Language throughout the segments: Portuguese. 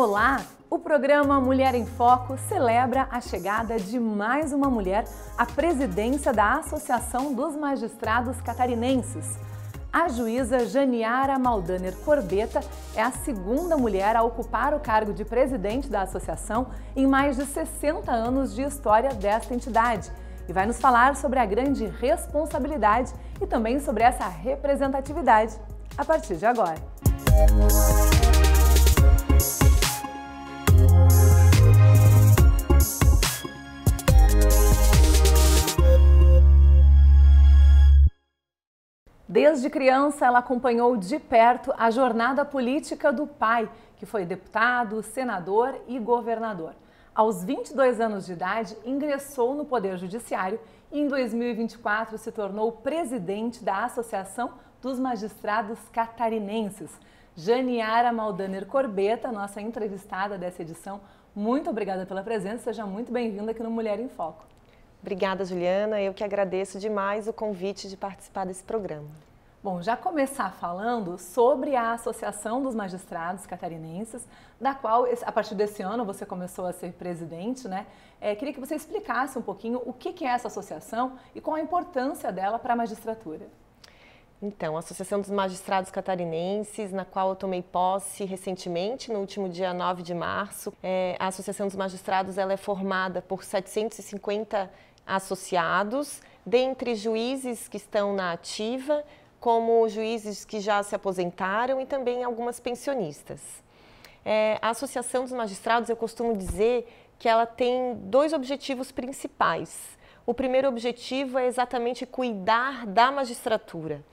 Olá! O programa Mulher em Foco celebra a chegada de mais uma mulher à presidência da Associação dos Magistrados Catarinenses. A juíza Janiara Maldaner Corbeta é a segunda mulher a ocupar o cargo de presidente da associação em mais de 60 anos de história desta entidade e vai nos falar sobre a grande responsabilidade e também sobre essa representatividade a partir de agora. Música Desde criança, ela acompanhou de perto a jornada política do pai, que foi deputado, senador e governador. Aos 22 anos de idade, ingressou no Poder Judiciário e, em 2024, se tornou presidente da Associação dos Magistrados Catarinenses. Janiara Maldaner Corbeta, nossa entrevistada dessa edição, muito obrigada pela presença, seja muito bem-vinda aqui no Mulher em Foco. Obrigada, Juliana. Eu que agradeço demais o convite de participar desse programa. Bom, já começar falando sobre a Associação dos Magistrados Catarinenses, da qual a partir desse ano você começou a ser presidente, né? É, queria que você explicasse um pouquinho o que é essa associação e qual a importância dela para a magistratura. Então, a Associação dos Magistrados Catarinenses, na qual eu tomei posse recentemente, no último dia 9 de março. É, a Associação dos Magistrados ela é formada por 750 associados, dentre juízes que estão na ativa, como juízes que já se aposentaram e também algumas pensionistas. É, a Associação dos Magistrados, eu costumo dizer que ela tem dois objetivos principais. O primeiro objetivo é exatamente cuidar da magistratura,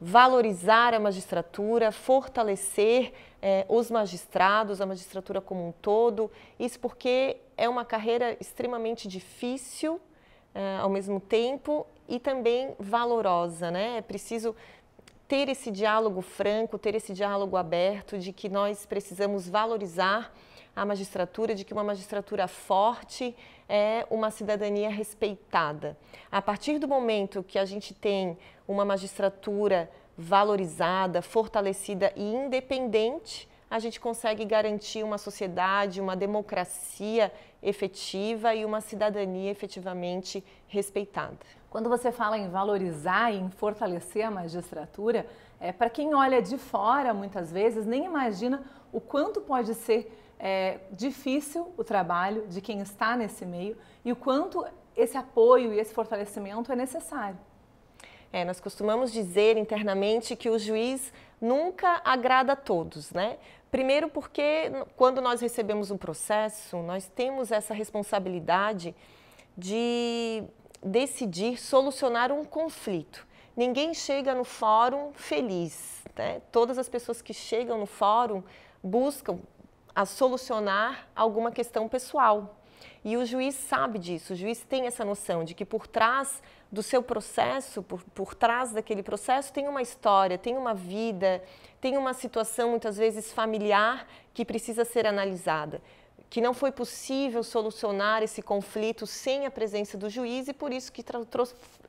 valorizar a magistratura, fortalecer é, os magistrados, a magistratura como um todo. Isso porque é uma carreira extremamente difícil uh, ao mesmo tempo e também valorosa, né? É preciso ter esse diálogo franco, ter esse diálogo aberto de que nós precisamos valorizar a magistratura, de que uma magistratura forte é uma cidadania respeitada. A partir do momento que a gente tem uma magistratura valorizada, fortalecida e independente, a gente consegue garantir uma sociedade, uma democracia efetiva e uma cidadania efetivamente respeitada. Quando você fala em valorizar e em fortalecer a magistratura, é, para quem olha de fora muitas vezes nem imagina o quanto pode ser é, difícil o trabalho de quem está nesse meio e o quanto esse apoio e esse fortalecimento é necessário. É, nós costumamos dizer internamente que o juiz nunca agrada a todos, né? Primeiro porque quando nós recebemos um processo, nós temos essa responsabilidade de decidir solucionar um conflito. Ninguém chega no fórum feliz, né? Todas as pessoas que chegam no fórum buscam a solucionar alguma questão pessoal. E o juiz sabe disso, o juiz tem essa noção de que por trás do seu processo, por, por trás daquele processo, tem uma história, tem uma vida, tem uma situação muitas vezes familiar que precisa ser analisada. Que não foi possível solucionar esse conflito sem a presença do juiz e por isso que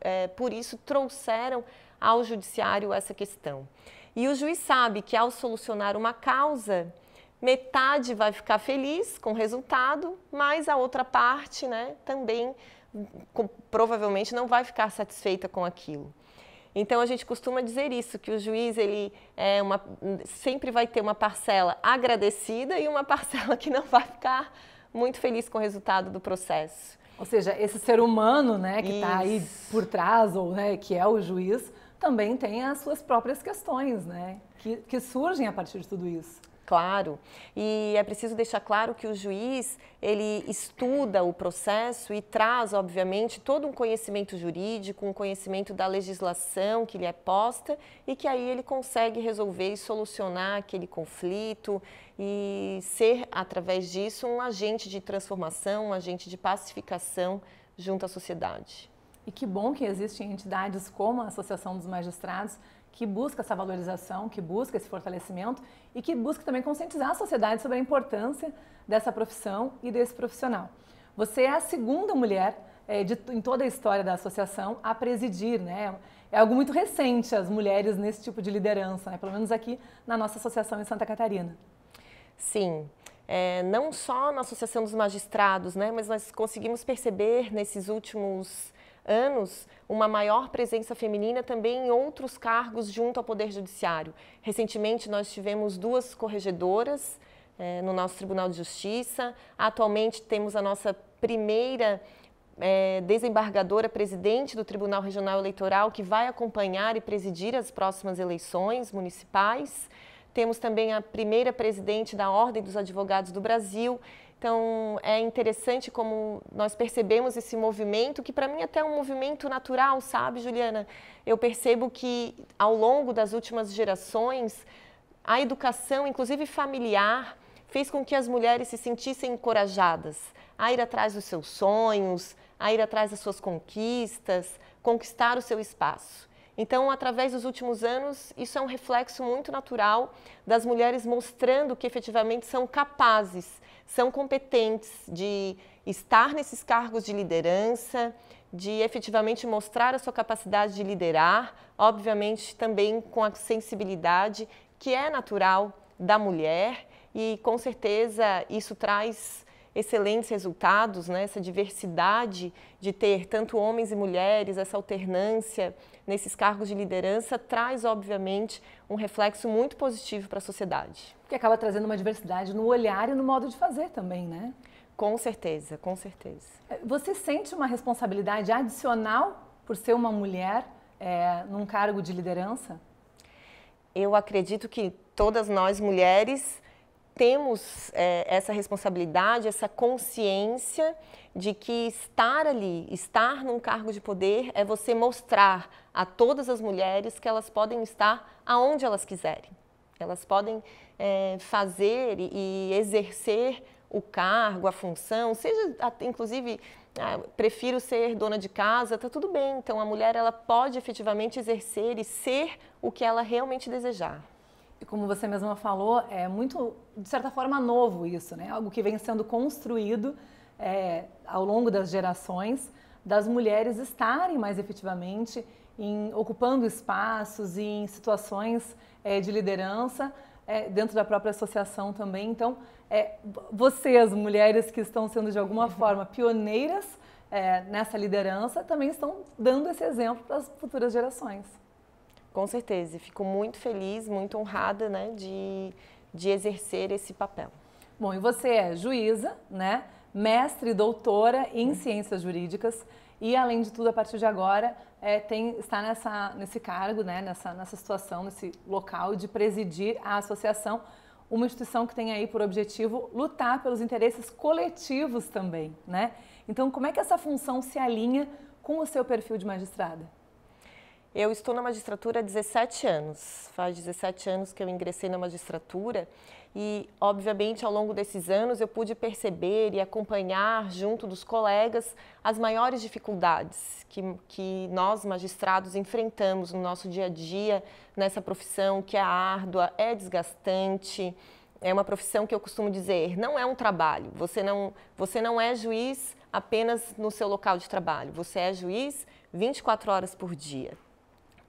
é, por isso trouxeram ao judiciário essa questão. E o juiz sabe que ao solucionar uma causa, metade vai ficar feliz com o resultado, mas a outra parte né, também com, provavelmente não vai ficar satisfeita com aquilo. Então a gente costuma dizer isso que o juiz ele é uma, sempre vai ter uma parcela agradecida e uma parcela que não vai ficar muito feliz com o resultado do processo. Ou seja, esse ser humano, né, que está aí por trás ou né, que é o juiz, também tem as suas próprias questões, né, que, que surgem a partir de tudo isso claro. E é preciso deixar claro que o juiz, ele estuda o processo e traz, obviamente, todo um conhecimento jurídico, um conhecimento da legislação que lhe é posta e que aí ele consegue resolver e solucionar aquele conflito e ser, através disso, um agente de transformação, um agente de pacificação junto à sociedade. E que bom que existem entidades como a Associação dos Magistrados que busca essa valorização, que busca esse fortalecimento e que busca também conscientizar a sociedade sobre a importância dessa profissão e desse profissional. Você é a segunda mulher é, de, em toda a história da associação a presidir, né? É algo muito recente as mulheres nesse tipo de liderança, né? pelo menos aqui na nossa associação em Santa Catarina. Sim, é, não só na Associação dos Magistrados, né, mas nós conseguimos perceber nesses últimos anos uma maior presença feminina também em outros cargos junto ao Poder Judiciário. Recentemente, nós tivemos duas corregedoras é, no nosso Tribunal de Justiça. Atualmente, temos a nossa primeira é, desembargadora presidente do Tribunal Regional Eleitoral, que vai acompanhar e presidir as próximas eleições municipais. Temos também a primeira presidente da Ordem dos Advogados do Brasil então, é interessante como nós percebemos esse movimento, que para mim até é um movimento natural, sabe, Juliana? Eu percebo que ao longo das últimas gerações, a educação, inclusive familiar, fez com que as mulheres se sentissem encorajadas a ir atrás dos seus sonhos, a ir atrás das suas conquistas, conquistar o seu espaço. Então, através dos últimos anos, isso é um reflexo muito natural das mulheres mostrando que efetivamente são capazes são competentes de estar nesses cargos de liderança, de efetivamente mostrar a sua capacidade de liderar, obviamente também com a sensibilidade que é natural da mulher e com certeza isso traz excelentes resultados, né? essa diversidade de ter tanto homens e mulheres, essa alternância nesses cargos de liderança traz, obviamente, um reflexo muito positivo para a sociedade. Que acaba trazendo uma diversidade no olhar e no modo de fazer também, né? Com certeza, com certeza. É, você sente uma responsabilidade adicional por ser uma mulher é, num cargo de liderança? Eu acredito que todas nós mulheres temos é, essa responsabilidade, essa consciência de que estar ali, estar num cargo de poder, é você mostrar a todas as mulheres que elas podem estar aonde elas quiserem. Elas podem é, fazer e, exercer o cargo, a função, seja inclusive ah, prefiro ser dona de casa, tá tudo bem. Então a mulher ela pode efetivamente exercer e ser o que ela realmente desejar. E como você mesma falou, é muito, de certa forma, novo isso, né? Algo que vem sendo construído é, ao longo das gerações, das mulheres estarem mais efetivamente em, ocupando espaços e em situações é, de liderança é, dentro da própria associação também. Então, é, vocês, mulheres que estão sendo de alguma uhum. forma pioneiras é, nessa liderança, também estão dando esse exemplo para as futuras gerações. Com certeza, fico muito feliz, muito honrada né, de, de exercer esse papel. Bom, e você é juíza, né? mestre e doutora em ciências jurídicas e, além de tudo, a partir de agora, é, tem, está nessa, nesse cargo, né, nessa, nessa situação, nesse local de presidir a associação, uma instituição que tem aí por objetivo lutar pelos interesses coletivos também. Né? Então, como é que essa função se alinha com o seu perfil de magistrada? Eu estou na magistratura há 17 anos. Faz 17 anos que eu ingressei na magistratura e, obviamente, ao longo desses anos eu pude perceber e acompanhar, junto dos colegas, as maiores dificuldades que, que nós, magistrados, enfrentamos no nosso dia a dia, nessa profissão que é árdua, é desgastante. É uma profissão que eu costumo dizer, não é um trabalho. Você não, você não é juiz apenas no seu local de trabalho. Você é juiz 24 horas por dia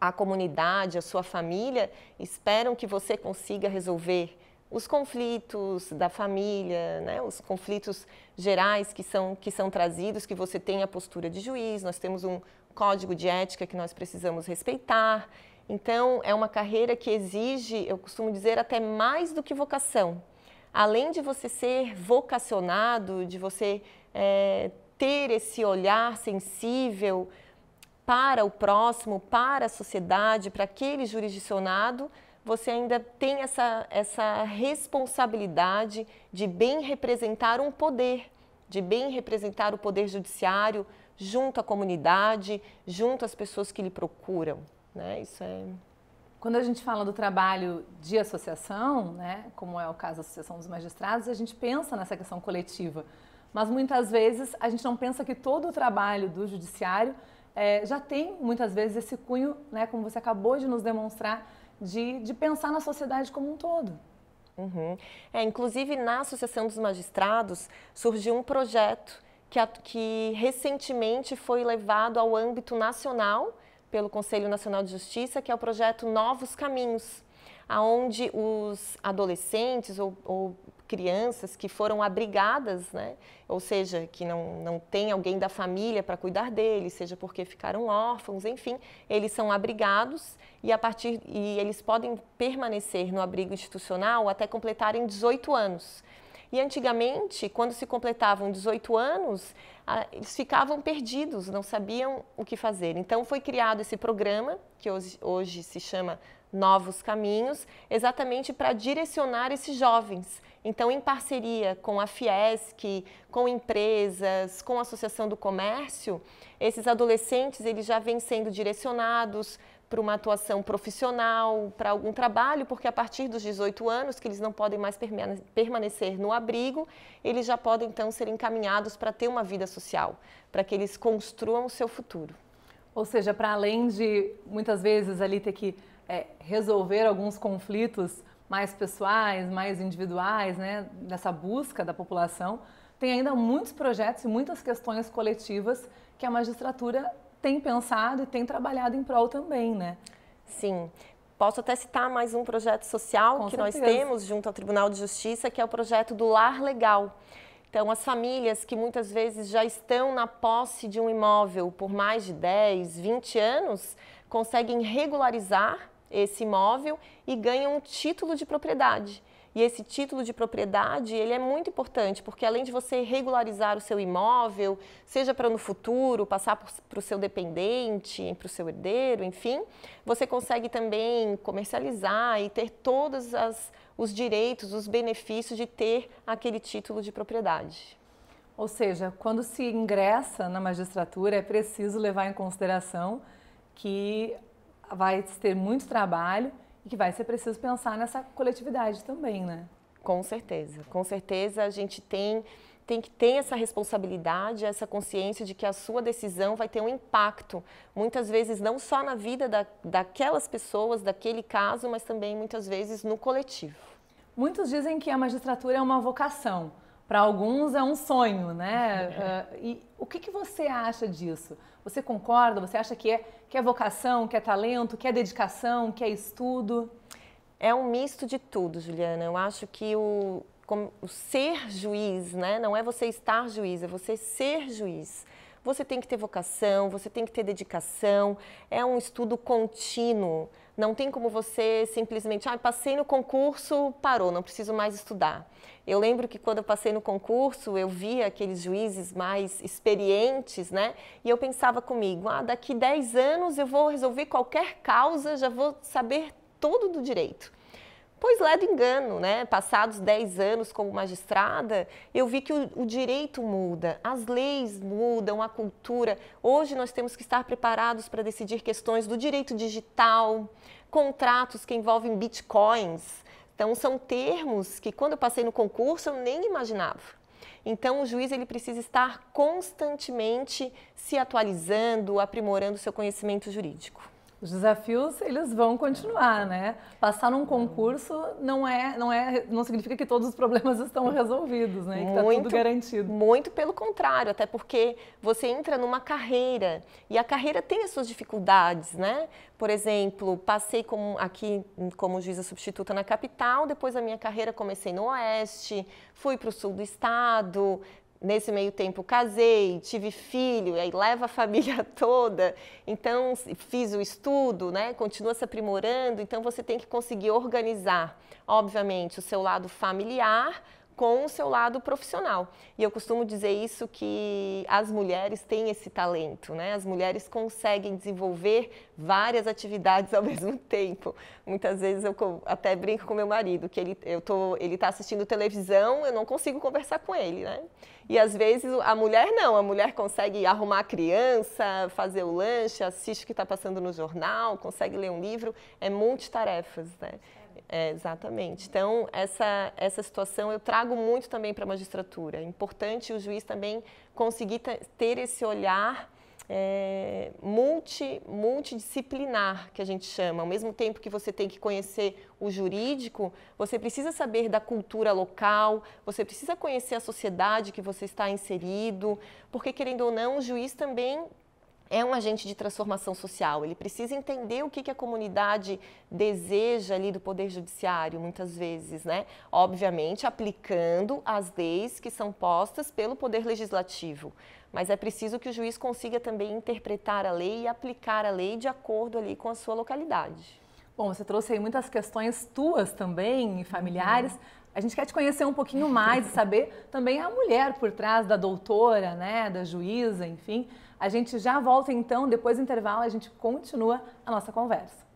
a comunidade, a sua família esperam que você consiga resolver os conflitos da família, né? os conflitos gerais que são, que são trazidos, que você tem a postura de juiz, nós temos um código de ética que nós precisamos respeitar. Então, é uma carreira que exige, eu costumo dizer, até mais do que vocação. Além de você ser vocacionado, de você é, ter esse olhar sensível, para o próximo, para a sociedade, para aquele jurisdicionado, você ainda tem essa, essa responsabilidade de bem representar um poder, de bem representar o poder judiciário junto à comunidade, junto às pessoas que lhe procuram. Né? Isso é quando a gente fala do trabalho de associação, né, como é o caso da Associação dos Magistrados, a gente pensa nessa questão coletiva. Mas muitas vezes a gente não pensa que todo o trabalho do judiciário é, já tem muitas vezes esse cunho, né, como você acabou de nos demonstrar, de, de pensar na sociedade como um todo. Uhum. É, inclusive, na Associação dos Magistrados surgiu um projeto que, que recentemente foi levado ao âmbito nacional pelo Conselho Nacional de Justiça, que é o projeto Novos Caminhos, aonde os adolescentes ou, ou crianças que foram abrigadas, né? ou seja, que não, não tem alguém da família para cuidar deles, seja porque ficaram órfãos, enfim, eles são abrigados e a partir e eles podem permanecer no abrigo institucional até completarem 18 anos. E antigamente, quando se completavam 18 anos, eles ficavam perdidos, não sabiam o que fazer. Então foi criado esse programa, que hoje, hoje se chama Novos Caminhos, exatamente para direcionar esses jovens então, em parceria com a Fiesc, com empresas, com a Associação do Comércio, esses adolescentes eles já vêm sendo direcionados para uma atuação profissional, para algum trabalho, porque a partir dos 18 anos, que eles não podem mais permanecer no abrigo, eles já podem então ser encaminhados para ter uma vida social, para que eles construam o seu futuro. Ou seja, para além de muitas vezes ali ter que é, resolver alguns conflitos mais pessoais, mais individuais, né, dessa busca da população, tem ainda muitos projetos e muitas questões coletivas que a magistratura tem pensado e tem trabalhado em prol também, né? Sim. Posso até citar mais um projeto social Com que certeza. nós temos junto ao Tribunal de Justiça, que é o projeto do Lar Legal. Então, as famílias que muitas vezes já estão na posse de um imóvel por mais de 10, 20 anos, conseguem regularizar esse imóvel e ganha um título de propriedade. E esse título de propriedade, ele é muito importante, porque além de você regularizar o seu imóvel, seja para no futuro passar para o seu dependente, para o seu herdeiro, enfim, você consegue também comercializar e ter todos as, os direitos, os benefícios de ter aquele título de propriedade. Ou seja, quando se ingressa na magistratura, é preciso levar em consideração que vai ter muito trabalho e que vai ser preciso pensar nessa coletividade também, né? Com certeza, com certeza a gente tem tem que ter essa responsabilidade, essa consciência de que a sua decisão vai ter um impacto, muitas vezes não só na vida da, daquelas pessoas, daquele caso, mas também muitas vezes no coletivo. Muitos dizem que a magistratura é uma vocação, para alguns é um sonho, né? É. Uh, e o que, que você acha disso? Você concorda? Você acha que é, que é vocação, que é talento, que é dedicação, que é estudo? É um misto de tudo, Juliana. Eu acho que o, como, o ser juiz, né? Não é você estar juiz, é você ser juiz. Você tem que ter vocação, você tem que ter dedicação, é um estudo contínuo. Não tem como você simplesmente, ah, passei no concurso, parou, não preciso mais estudar. Eu lembro que quando eu passei no concurso, eu via aqueles juízes mais experientes, né? E eu pensava comigo, ah, daqui 10 anos eu vou resolver qualquer causa, já vou saber tudo do direito. Pois do engano, né? Passados 10 anos como magistrada, eu vi que o, o, direito muda, as leis mudam, a cultura. Hoje nós temos que estar preparados para decidir questões do direito digital, contratos que envolvem bitcoins. Então, são termos que quando eu passei no concurso eu nem imaginava. Então, o juiz ele precisa estar constantemente se atualizando, aprimorando seu conhecimento jurídico os desafios eles vão continuar, né? Passar num concurso não é, não é, não significa que todos os problemas estão resolvidos, né? E que está tudo garantido. Muito pelo contrário, até porque você entra numa carreira e a carreira tem as suas dificuldades, né? Por exemplo, passei como, aqui como juíza substituta na capital, depois a minha carreira comecei no oeste, fui para o sul do estado, Nesse meio tempo casei, tive filho, aí leva a família toda, então fiz o estudo, né? Continua se aprimorando, então você tem que conseguir organizar, obviamente, o seu lado familiar, com o seu lado profissional. E eu costumo dizer isso que as mulheres têm esse talento, né? As mulheres conseguem desenvolver várias atividades ao mesmo tempo. Muitas vezes eu até brinco com meu marido que ele eu tô, ele tá assistindo televisão, eu não consigo conversar com ele, né? E às vezes a mulher não, a mulher consegue arrumar a criança, fazer o lanche, assiste o que está passando no jornal, consegue ler um livro, é multitarefas, né? É, exatamente. Então, essa, essa situação eu trago muito também para a magistratura. É importante o juiz também conseguir ter esse olhar é, multi, multidisciplinar, que a gente chama. Ao mesmo tempo que você tem que conhecer o jurídico, você precisa saber da cultura local, você precisa conhecer a sociedade que você está inserido, porque, querendo ou não, o juiz também é um agente de transformação social. Ele precisa entender o que, que a comunidade deseja ali do Poder Judiciário, muitas vezes, né? Obviamente, aplicando as leis que são postas pelo Poder Legislativo. Mas é preciso que o juiz consiga também interpretar a lei e aplicar a lei de acordo ali com a sua localidade. Bom, você trouxe aí muitas questões tuas também, familiares. Uhum. A gente quer te conhecer um pouquinho mais e saber também a mulher por trás da doutora, né, da juíza, enfim. A gente já volta então, depois do intervalo, a gente continua a nossa conversa.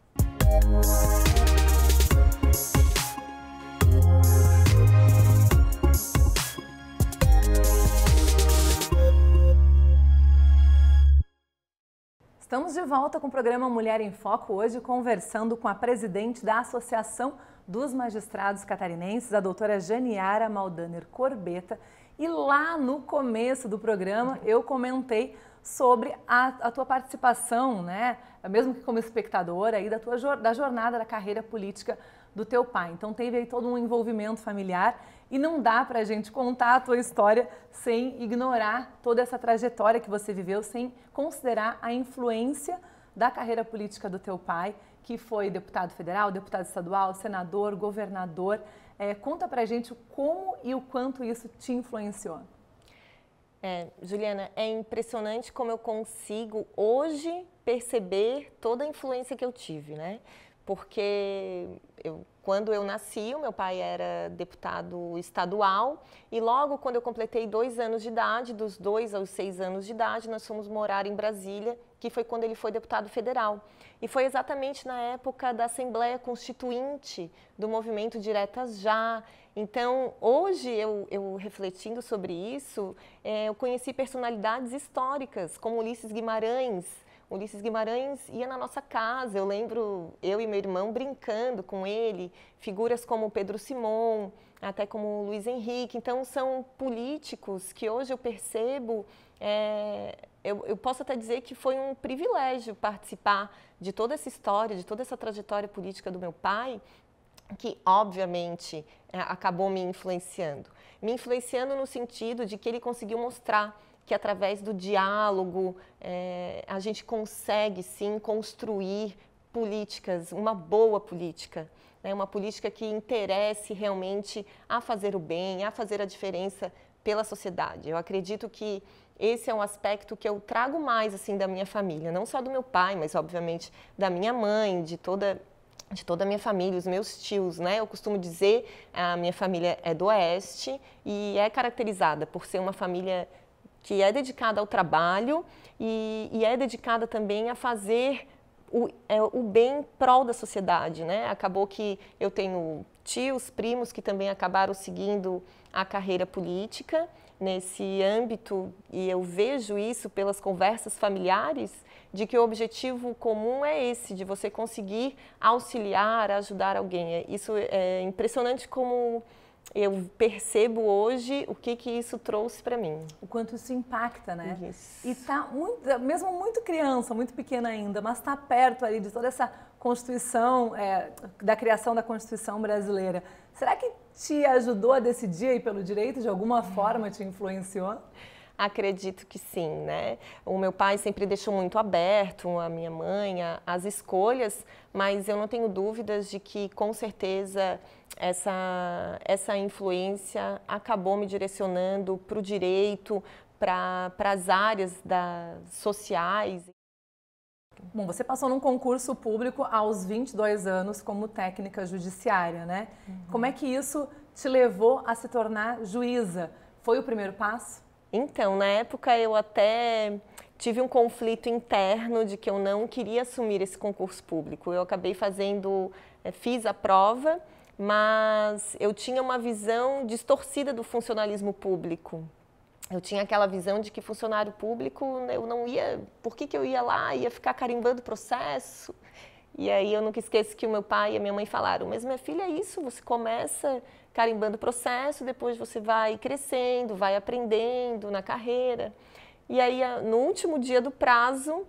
Estamos de volta com o programa Mulher em Foco, hoje conversando com a presidente da Associação dos Magistrados Catarinenses, a doutora Janiara Maldaner Corbeta. E lá no começo do programa eu comentei sobre a, a tua participação, né? mesmo que como espectadora, aí, da, tua, da jornada da carreira política do teu pai. Então teve aí todo um envolvimento familiar e não dá para a gente contar a tua história sem ignorar toda essa trajetória que você viveu, sem considerar a influência da carreira política do teu pai, que foi deputado federal, deputado estadual, senador, governador. É, conta para a gente como e o quanto isso te influenciou. É, Juliana, é impressionante como eu consigo hoje perceber toda a influência que eu tive, né? Porque eu, quando eu nasci, o meu pai era deputado estadual e logo quando eu completei dois anos de idade, dos dois aos seis anos de idade, nós fomos morar em Brasília que foi quando ele foi deputado federal. E foi exatamente na época da Assembleia Constituinte, do movimento Diretas Já. Então, hoje, eu, eu refletindo sobre isso, é, eu conheci personalidades históricas, como Ulisses Guimarães, Ulisses Guimarães ia na nossa casa, eu lembro eu e meu irmão brincando com ele, figuras como Pedro Simon, até como Luiz Henrique. Então, são políticos que hoje eu percebo é, eu, eu, posso até dizer que foi um privilégio participar de toda essa história, de toda essa trajetória política do meu pai, que obviamente é, acabou me influenciando. Me influenciando no sentido de que ele conseguiu mostrar que através do diálogo é, a gente consegue sim construir políticas, uma boa política, né? uma política que interesse realmente a fazer o bem, a fazer a diferença pela sociedade. Eu acredito que esse é um aspecto que eu trago mais assim da minha família, não só do meu pai, mas obviamente da minha mãe, de toda de toda a minha família, os meus tios, né? Eu costumo dizer, a minha família é do Oeste e é caracterizada por ser uma família que é dedicada ao trabalho e, e é dedicada também a fazer o, é, o bem em prol da sociedade, né? Acabou que eu tenho tios, primos que também acabaram seguindo a carreira política nesse âmbito, e eu vejo isso pelas conversas familiares, de que o objetivo comum é esse, de você conseguir auxiliar, ajudar alguém. É, isso é impressionante como eu percebo hoje o que que isso trouxe para mim. O quanto isso impacta, né? Isso. E tá muito, mesmo muito criança, muito pequena ainda, mas está perto ali de toda essa constituição, é, da criação da Constituição brasileira. Será que te ajudou a decidir aí pelo direito? De alguma forma te influenciou? Acredito que sim, né? O meu pai sempre deixou muito aberto, a minha mãe, a, as escolhas, mas eu não tenho dúvidas de que, com certeza, essa, essa influência acabou me direcionando para o direito, para as áreas da, sociais. Bom, você passou num concurso público aos 22 anos como técnica judiciária, né? Uhum. Como é que isso te levou a se tornar juíza? Foi o primeiro passo? Então, na época eu até tive um conflito interno de que eu não queria assumir esse concurso público. Eu acabei fazendo, eh, fiz a prova, mas eu tinha uma visão distorcida do funcionalismo público eu tinha aquela visão de que funcionário público né, eu não ia, por que, que eu ia lá, ia ficar carimbando o processo? E aí eu nunca esqueço que o meu pai e a minha mãe falaram, mas minha filha é isso, você começa carimbando o processo, depois você vai crescendo, vai aprendendo na carreira. E aí no último dia do prazo,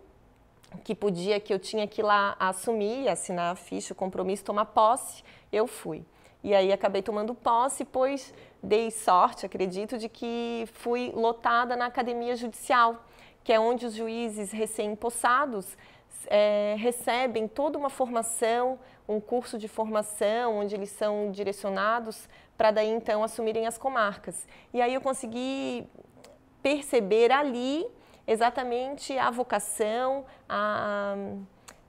que podia, que eu tinha que ir lá assumir, assinar a ficha, o compromisso, tomar posse, eu fui. E aí acabei tomando posse, pois dei sorte, acredito, de que fui lotada na academia judicial, que é onde os juízes recém-possados é, recebem toda uma formação, um curso de formação, onde eles são direcionados para daí então assumirem as comarcas. E aí eu consegui perceber ali exatamente a vocação, a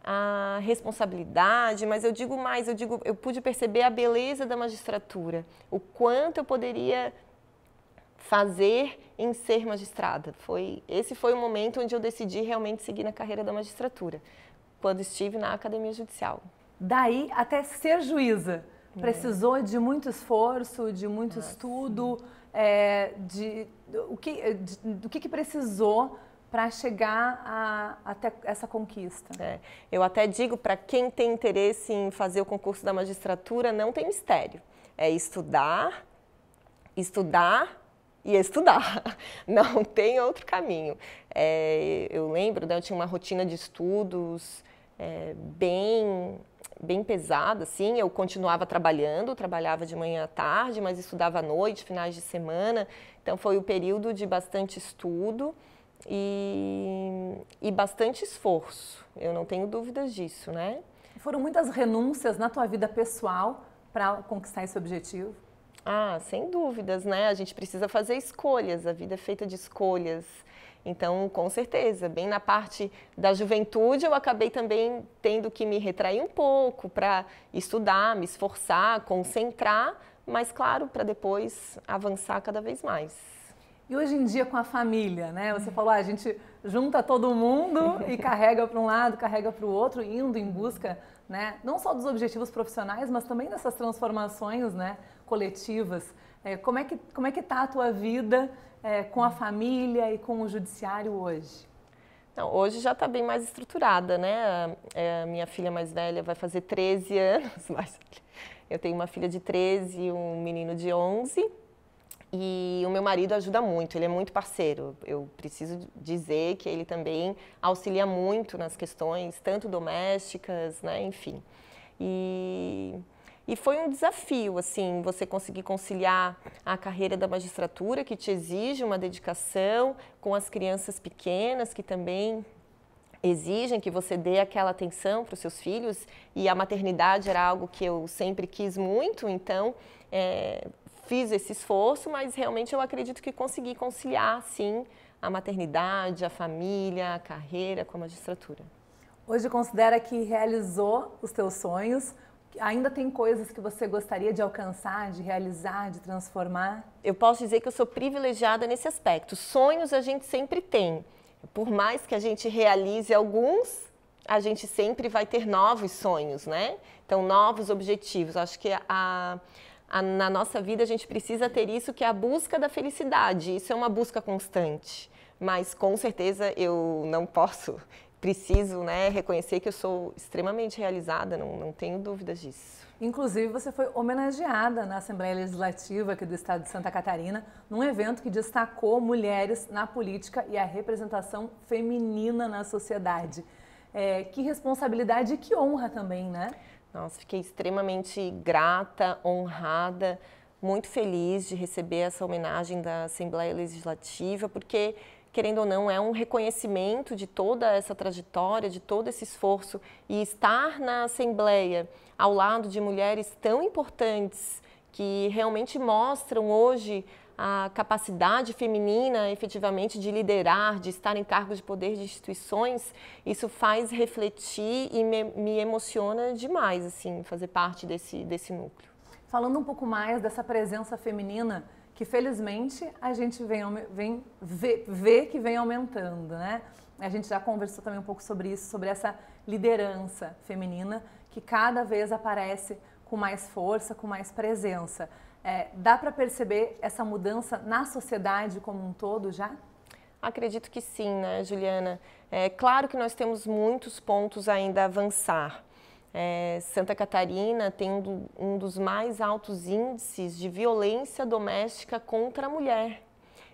a responsabilidade, mas eu digo mais, eu digo, eu pude perceber a beleza da magistratura, o quanto eu poderia fazer em ser magistrada. Foi esse foi o momento onde eu decidi realmente seguir na carreira da magistratura, quando estive na academia judicial. Daí até ser juíza é. precisou de muito esforço, de muito ah, estudo, é, de, do, o que, eh, de, do que, que precisou para chegar a, até essa conquista. É. Eu até digo para quem tem interesse em fazer o concurso da magistratura, não tem mistério. É estudar, estudar e estudar. Não tem outro caminho. É, eu lembro, né, eu tinha uma rotina de estudos é, bem bem pesada, assim, eu continuava trabalhando, trabalhava de manhã à tarde, mas estudava à noite, finais de semana, então foi um período de bastante estudo, e, e bastante esforço. Eu não tenho dúvidas disso, né? Foram muitas renúncias na tua vida pessoal para conquistar esse objetivo? Ah, sem dúvidas, né? A gente precisa fazer escolhas, a vida é feita de escolhas. Então, com certeza, bem na parte da juventude, eu acabei também tendo que me retrair um pouco para estudar, me esforçar, concentrar, mas, claro, para depois avançar cada vez mais. E hoje em dia com a família, né? Você hum. falou, ah, a gente junta todo mundo e carrega para um lado, carrega para o outro, indo em busca, né? Não só dos objetivos profissionais, mas também dessas transformações, né? Coletivas. É, como é que como é que está a tua vida é, com a família e com o judiciário hoje? Não, hoje já está bem mais estruturada, né? É, minha filha mais velha vai fazer 13 anos, mais eu tenho uma filha de 13 e um menino de 11 e o meu marido ajuda muito, ele é muito parceiro. Eu preciso dizer que ele também auxilia muito nas questões, tanto domésticas, né, enfim. E, e foi um desafio, assim, você conseguir conciliar a carreira da magistratura, que te exige uma dedicação, com as crianças pequenas, que também exigem que você dê aquela atenção para os seus filhos e a maternidade era algo que eu sempre quis muito, então é, fiz esse esforço, mas realmente eu acredito que consegui conciliar, sim, a maternidade, a família, a carreira com a magistratura. Hoje considera que realizou os teus sonhos? Ainda tem coisas que você gostaria de alcançar, de realizar, de transformar? Eu posso dizer que eu sou privilegiada nesse aspecto. Sonhos a gente sempre tem. Por mais que a gente realize alguns, a gente sempre vai ter novos sonhos, né? Então, novos objetivos. Acho que a, a, na nossa vida a gente precisa ter isso, que é a busca da felicidade. Isso é uma busca constante. Mas com certeza eu não posso, preciso né, reconhecer que eu sou extremamente realizada, não, não tenho dúvidas disso. Inclusive, você foi homenageada na Assembleia Legislativa aqui do Estado de Santa Catarina, num evento que destacou mulheres na política e a representação feminina na sociedade. É, que responsabilidade e que honra também, né? Nossa, fiquei extremamente grata, honrada, muito feliz de receber essa homenagem da Assembleia Legislativa, porque, querendo ou não, é um reconhecimento de toda essa trajetória, de todo esse esforço. E estar na Assembleia ao lado de mulheres tão importantes que realmente mostram hoje a capacidade feminina efetivamente de liderar, de estar em cargos de poder de instituições, isso faz refletir e me, me emociona demais, assim, fazer parte desse, desse núcleo. Falando um pouco mais dessa presença feminina, que felizmente a gente vem, vem vê, vê que vem aumentando, né? A gente já conversou também um pouco sobre isso, sobre essa liderança feminina que cada vez aparece com mais força, com mais presença. É, dá para perceber essa mudança na sociedade como um todo já? Acredito que sim, né, Juliana? É claro que nós temos muitos pontos ainda a avançar. É, Santa Catarina tem um, do, um dos mais altos índices de violência doméstica contra a mulher.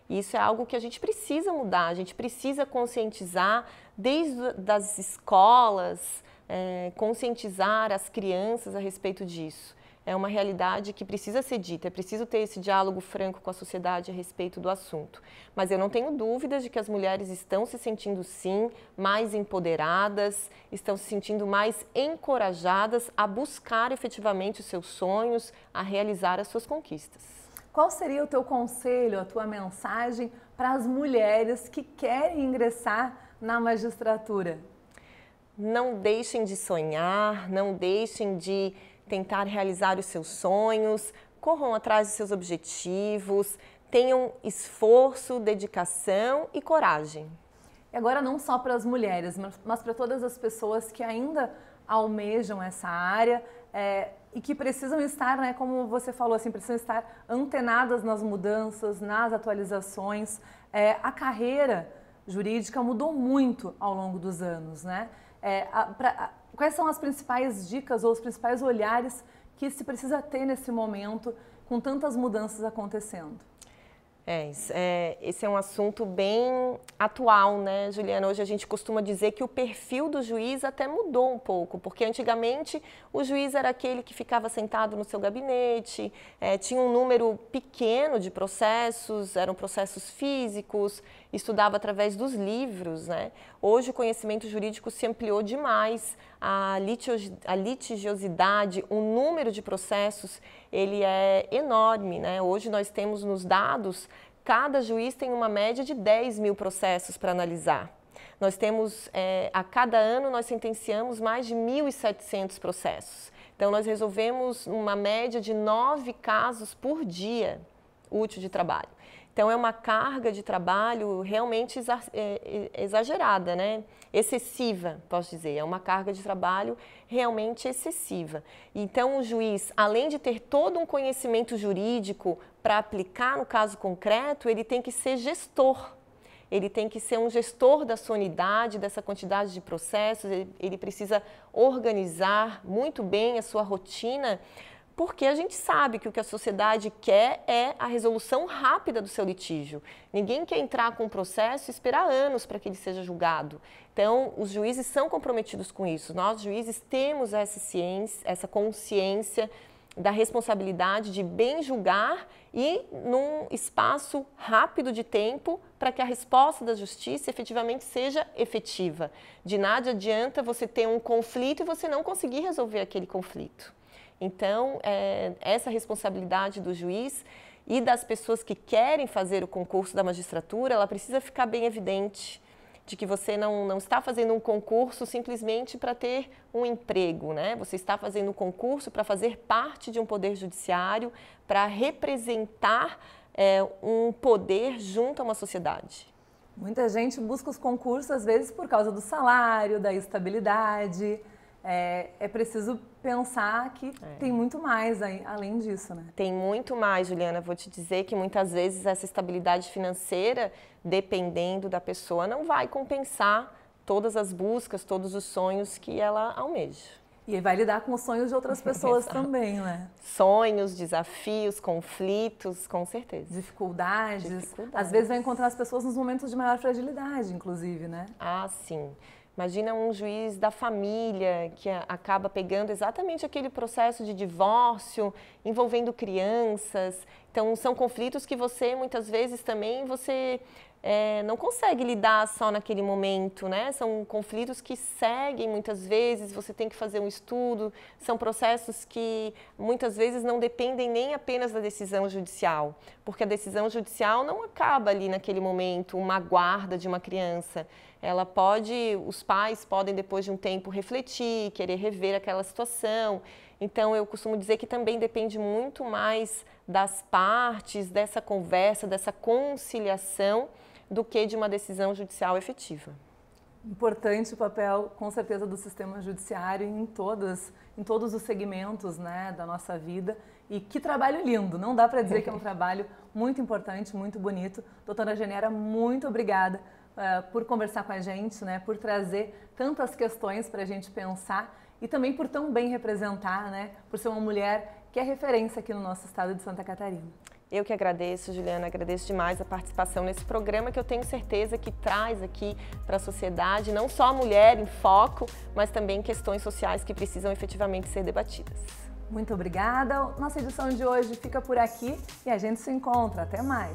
Isso é algo que a gente precisa mudar, a gente precisa conscientizar desde das escolas, é, conscientizar as crianças a respeito disso é uma realidade que precisa ser dita, é preciso ter esse diálogo franco com a sociedade a respeito do assunto. Mas eu não tenho dúvidas de que as mulheres estão se sentindo, sim, mais empoderadas, estão se sentindo mais encorajadas a buscar efetivamente os seus sonhos, a realizar as suas conquistas. Qual seria o teu conselho, a tua mensagem para as mulheres que querem ingressar na magistratura? Não deixem de sonhar, não deixem de tentar realizar os seus sonhos, corram atrás dos seus objetivos, tenham esforço, dedicação e coragem. E agora não só para as mulheres, mas para todas as pessoas que ainda almejam essa área é, e que precisam estar, né, como você falou, assim, precisam estar antenadas nas mudanças, nas atualizações. É, a carreira jurídica mudou muito ao longo dos anos, né? É, a, pra, quais são as principais dicas ou os principais olhares que se precisa ter nesse momento com tantas mudanças acontecendo? É, é, esse é um assunto bem atual, né, Juliana? Hoje a gente costuma dizer que o perfil do juiz até mudou um pouco, porque antigamente o juiz era aquele que ficava sentado no seu gabinete, é, tinha um número pequeno de processos, eram processos físicos, estudava através dos livros. Né? Hoje o conhecimento jurídico se ampliou demais, a, a litigiosidade, o número de processos, ele é enorme. Né? Hoje nós temos nos dados, cada juiz tem uma média de 10 mil processos para analisar. Nós temos, é, a cada ano, nós sentenciamos mais de 1.700 processos. Então, nós resolvemos uma média de nove casos por dia útil de trabalho. Então é uma carga de trabalho realmente é, é, exagerada, né? excessiva, posso dizer. É uma carga de trabalho realmente excessiva. Então o juiz, além de ter todo um conhecimento jurídico para aplicar no caso concreto, ele tem que ser gestor ele tem que ser um gestor da sua unidade, dessa quantidade de processos, ele precisa organizar muito bem a sua rotina porque a gente sabe que o que a sociedade quer é a resolução rápida do seu litígio. Ninguém quer entrar com um processo e esperar anos para que ele seja julgado. Então, os juízes são comprometidos com isso. Nós, juízes, temos essa ciência, essa consciência da responsabilidade de bem julgar e num espaço rápido de tempo para que a resposta da justiça efetivamente seja efetiva. De nada adianta você ter um conflito e você não conseguir resolver aquele conflito. Então, é, essa responsabilidade do juiz e das pessoas que querem fazer o concurso da magistratura, ela precisa ficar bem evidente de que você não, não está fazendo um concurso simplesmente para ter um emprego, né? Você está fazendo um concurso para fazer parte de um poder judiciário, para representar é, um poder junto a uma sociedade. Muita gente busca os concursos, às vezes, por causa do salário, da estabilidade. É, é preciso pensar que é. tem muito mais aí, além disso, né? Tem muito mais, Juliana. Vou te dizer que muitas vezes essa estabilidade financeira, dependendo da pessoa, não vai compensar todas as buscas, todos os sonhos que ela almeja. E vai lidar com os sonhos de outras pessoas também, né? Sonhos, desafios, conflitos, com certeza. Dificuldades. Dificuldades. Às vezes vai encontrar as pessoas nos momentos de maior fragilidade, inclusive, né? Ah, sim. Imagina um juiz da família que acaba pegando exatamente aquele processo de divórcio envolvendo crianças. Então são conflitos que você muitas vezes também você é, não consegue lidar só naquele momento, né? São conflitos que seguem muitas vezes, você tem que fazer um estudo, são processos que muitas vezes não dependem nem apenas da decisão judicial, porque a decisão judicial não acaba ali naquele momento, uma guarda de uma criança. Ela pode, os pais podem depois de um tempo refletir, querer rever aquela situação. Então eu costumo dizer que também depende muito mais das partes, dessa conversa, dessa conciliação do que de uma decisão judicial efetiva. Importante o papel, com certeza, do sistema judiciário em todas, em todos os segmentos, né, da nossa vida. E que trabalho lindo! Não dá para dizer que é um trabalho muito importante, muito bonito. Doutora Genera, muito obrigada ah, por conversar com a gente, né? Por trazer tantas questões para a gente pensar e também por tão bem representar, né? Por ser uma mulher que é referência aqui no nosso estado de Santa Catarina. Eu que agradeço, Juliana, agradeço demais a participação nesse programa que eu tenho certeza que traz aqui para a sociedade não só a mulher em foco, mas também questões sociais que precisam efetivamente ser debatidas. Muito obrigada. Nossa edição de hoje fica por aqui e a gente se encontra. Até mais.